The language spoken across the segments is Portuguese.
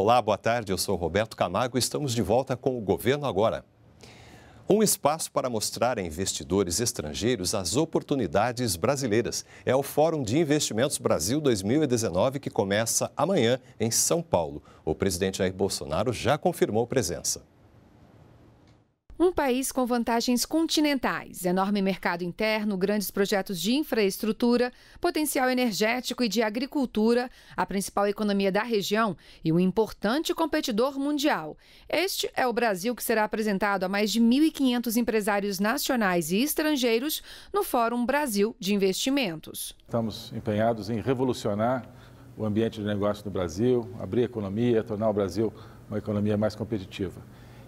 Olá, boa tarde. Eu sou Roberto Camargo e estamos de volta com o Governo Agora. Um espaço para mostrar a investidores estrangeiros as oportunidades brasileiras. É o Fórum de Investimentos Brasil 2019 que começa amanhã em São Paulo. O presidente Jair Bolsonaro já confirmou presença. Um país com vantagens continentais, enorme mercado interno, grandes projetos de infraestrutura, potencial energético e de agricultura, a principal economia da região e um importante competidor mundial. Este é o Brasil que será apresentado a mais de 1.500 empresários nacionais e estrangeiros no Fórum Brasil de Investimentos. Estamos empenhados em revolucionar o ambiente de negócio no Brasil, abrir a economia, tornar o Brasil uma economia mais competitiva.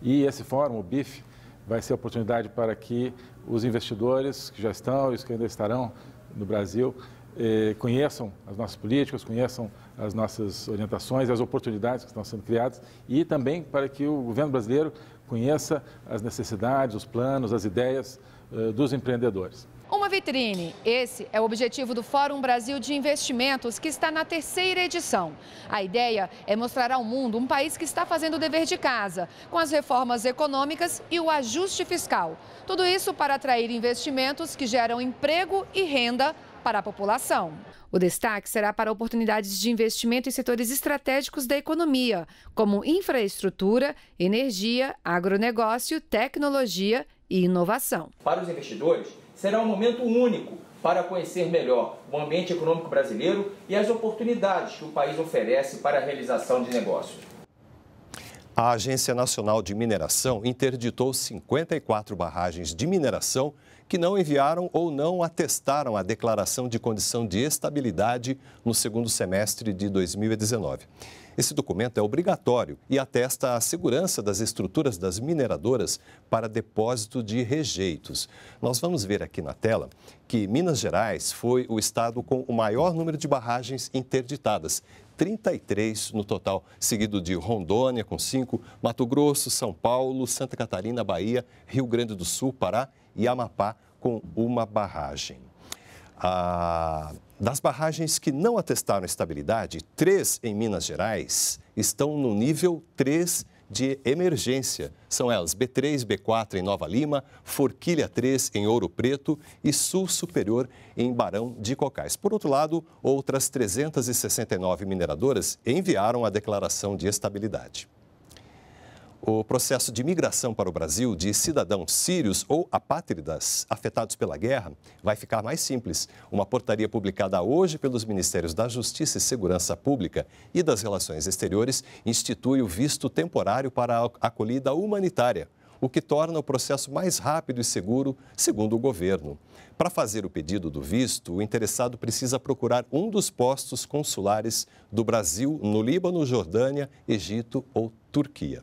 E esse fórum, o BIF, vai ser oportunidade para que os investidores que já estão e os que ainda estarão no Brasil eh, conheçam as nossas políticas, conheçam as nossas orientações, as oportunidades que estão sendo criadas e também para que o governo brasileiro conheça as necessidades, os planos, as ideias eh, dos empreendedores vitrine. Esse é o objetivo do Fórum Brasil de Investimentos, que está na terceira edição. A ideia é mostrar ao mundo um país que está fazendo o dever de casa, com as reformas econômicas e o ajuste fiscal. Tudo isso para atrair investimentos que geram emprego e renda para a população. O destaque será para oportunidades de investimento em setores estratégicos da economia, como infraestrutura, energia, agronegócio, tecnologia e inovação. Para os investidores, será um momento único para conhecer melhor o ambiente econômico brasileiro e as oportunidades que o país oferece para a realização de negócios. A Agência Nacional de Mineração interditou 54 barragens de mineração que não enviaram ou não atestaram a declaração de condição de estabilidade no segundo semestre de 2019. Esse documento é obrigatório e atesta a segurança das estruturas das mineradoras para depósito de rejeitos. Nós vamos ver aqui na tela que Minas Gerais foi o estado com o maior número de barragens interditadas, 33 no total, seguido de Rondônia com 5, Mato Grosso, São Paulo, Santa Catarina, Bahia, Rio Grande do Sul, Pará e Amapá com uma barragem. Ah, das barragens que não atestaram estabilidade, três em Minas Gerais estão no nível 3 de emergência. São elas B3, B4 em Nova Lima, Forquilha 3 em Ouro Preto e Sul Superior em Barão de Cocais. Por outro lado, outras 369 mineradoras enviaram a declaração de estabilidade. O processo de migração para o Brasil de cidadãos sírios ou apátridas afetados pela guerra vai ficar mais simples. Uma portaria publicada hoje pelos Ministérios da Justiça e Segurança Pública e das Relações Exteriores institui o visto temporário para a acolhida humanitária o que torna o processo mais rápido e seguro, segundo o governo. Para fazer o pedido do visto, o interessado precisa procurar um dos postos consulares do Brasil no Líbano, Jordânia, Egito ou Turquia